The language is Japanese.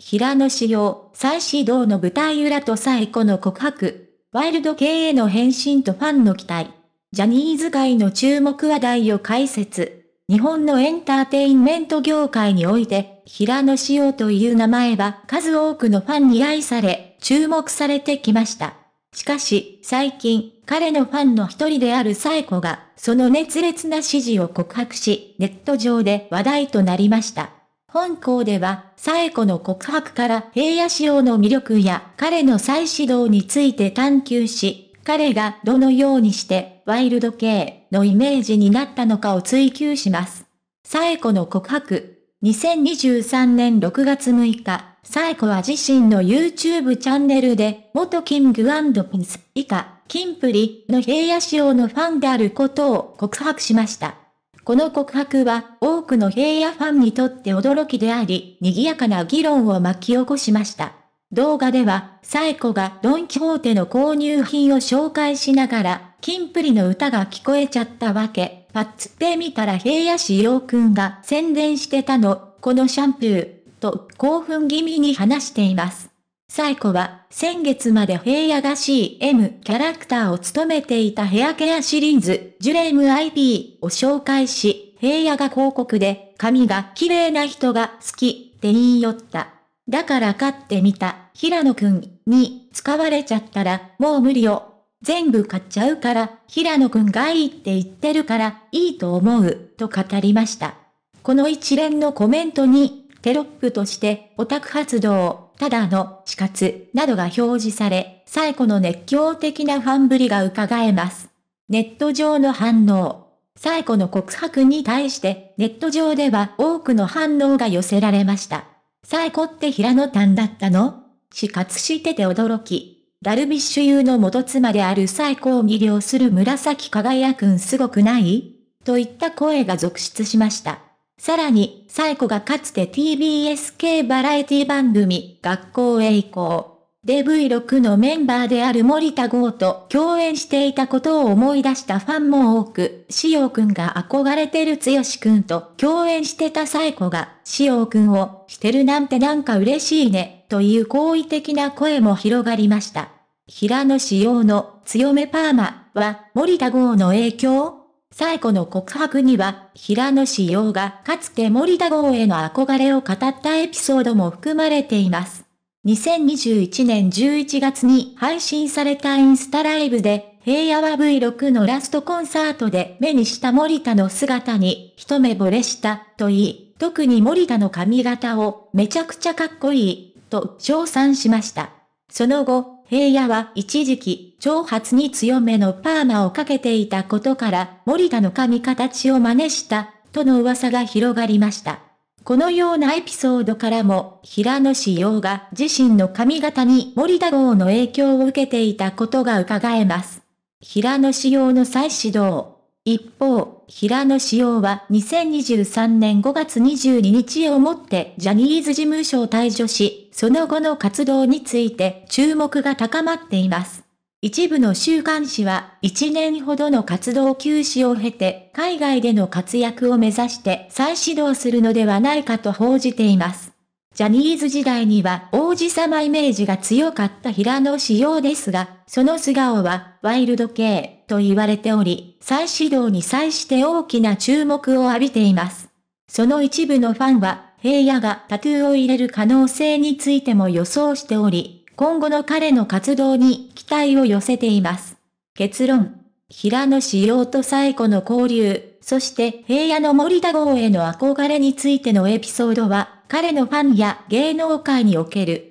平野紫耀、再始動の舞台裏と最古の告白。ワイルド系への返信とファンの期待。ジャニーズ界の注目話題を解説。日本のエンターテインメント業界において、平野紫耀という名前は数多くのファンに愛され、注目されてきました。しかし、最近、彼のファンの一人であるサエコが、その熱烈な支持を告白し、ネット上で話題となりました。本校では、サエコの告白から平野仕様の魅力や彼の再始動について探求し、彼がどのようにしてワイルド系のイメージになったのかを追求します。サエコの告白。2023年6月6日、サエコは自身の YouTube チャンネルで、元キングピンス以下、キンプリの平野仕様のファンであることを告白しました。この告白は多くの平野ファンにとって驚きであり、賑やかな議論を巻き起こしました。動画では、サエコがドンキホーテの購入品を紹介しながら、キンプリの歌が聞こえちゃったわけ。パッツってみたら平野志陽くんが宣伝してたの、このシャンプー、と興奮気味に話しています。サイコは、先月まで平野が CM キャラクターを務めていたヘアケアシリーズ、ジュレーム IP を紹介し、平野が広告で、髪が綺麗な人が好きって言い寄った。だから買ってみた、平野くんに使われちゃったら、もう無理よ。全部買っちゃうから、平野くんがいいって言ってるから、いいと思う、と語りました。この一連のコメントに、テロップとして、オタク発動、ただの死活などが表示され、最古の熱狂的なファンぶりが伺えます。ネット上の反応。最古の告白に対して、ネット上では多くの反応が寄せられました。最古って平野丹だったの死活してて驚き。ダルビッシュ有の元妻である最古を魅了する紫輝くんすごくないといった声が続出しました。さらに、サイコがかつて TBS 系バラエティ番組、学校へ行こう。で V6 のメンバーである森田剛と共演していたことを思い出したファンも多く、潮くんが憧れてる剛くんと共演してたサイコが、潮くんをしてるなんてなんか嬉しいね、という好意的な声も広がりました。平野潮の強めパーマは森田剛の影響最古の告白には、平野紫耀がかつて森田号への憧れを語ったエピソードも含まれています。2021年11月に配信されたインスタライブで、平野は V6 のラストコンサートで目にした森田の姿に一目惚れしたと言い、特に森田の髪型をめちゃくちゃかっこいいと称賛しました。その後、平野は一時期、長髪に強めのパーマをかけていたことから、森田の髪形を真似した、との噂が広がりました。このようなエピソードからも、平野志陽が自身の髪型に森田号の影響を受けていたことが伺えます。平野志陽の再始動。一方、平野紫耀は2023年5月22日をもってジャニーズ事務所を退所し、その後の活動について注目が高まっています。一部の週刊誌は1年ほどの活動休止を経て海外での活躍を目指して再始動するのではないかと報じています。ジャニーズ時代には王子様イメージが強かった平野紫耀ですが、その素顔はワイルド系、と言われており、再始動に際して大きな注目を浴びています。その一部のファンは、平野がタトゥーを入れる可能性についても予想しており、今後の彼の活動に期待を寄せています。結論。平野志陽と最古の交流、そして平野の森田号への憧れについてのエピソードは、彼のファンや芸能界における